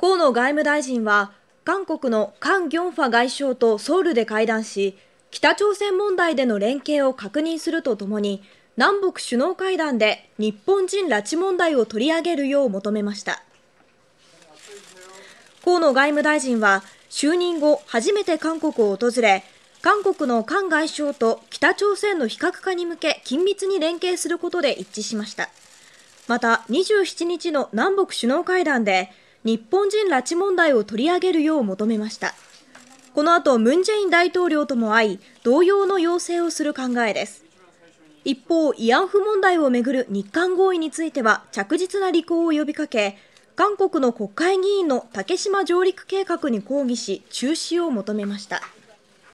河野外務大臣は韓国のカン・ギョンファ外相とソウルで会談し北朝鮮問題での連携を確認するとともに南北首脳会談で日本人拉致問題を取り上げるよう求めました河野外務大臣は就任後初めて韓国を訪れ韓国の韓外相と北朝鮮の非核化に向け緊密に連携することで一致しましたまた27日の南北首脳会談で日本人拉致問題を取り上げるよう求めましたこの後ムン・ジェイン大統領とも会い同様の要請をする考えです一方慰安婦問題をめぐる日韓合意については着実な履行を呼びかけ韓国の国会議員の竹島上陸計画に抗議し中止を求めました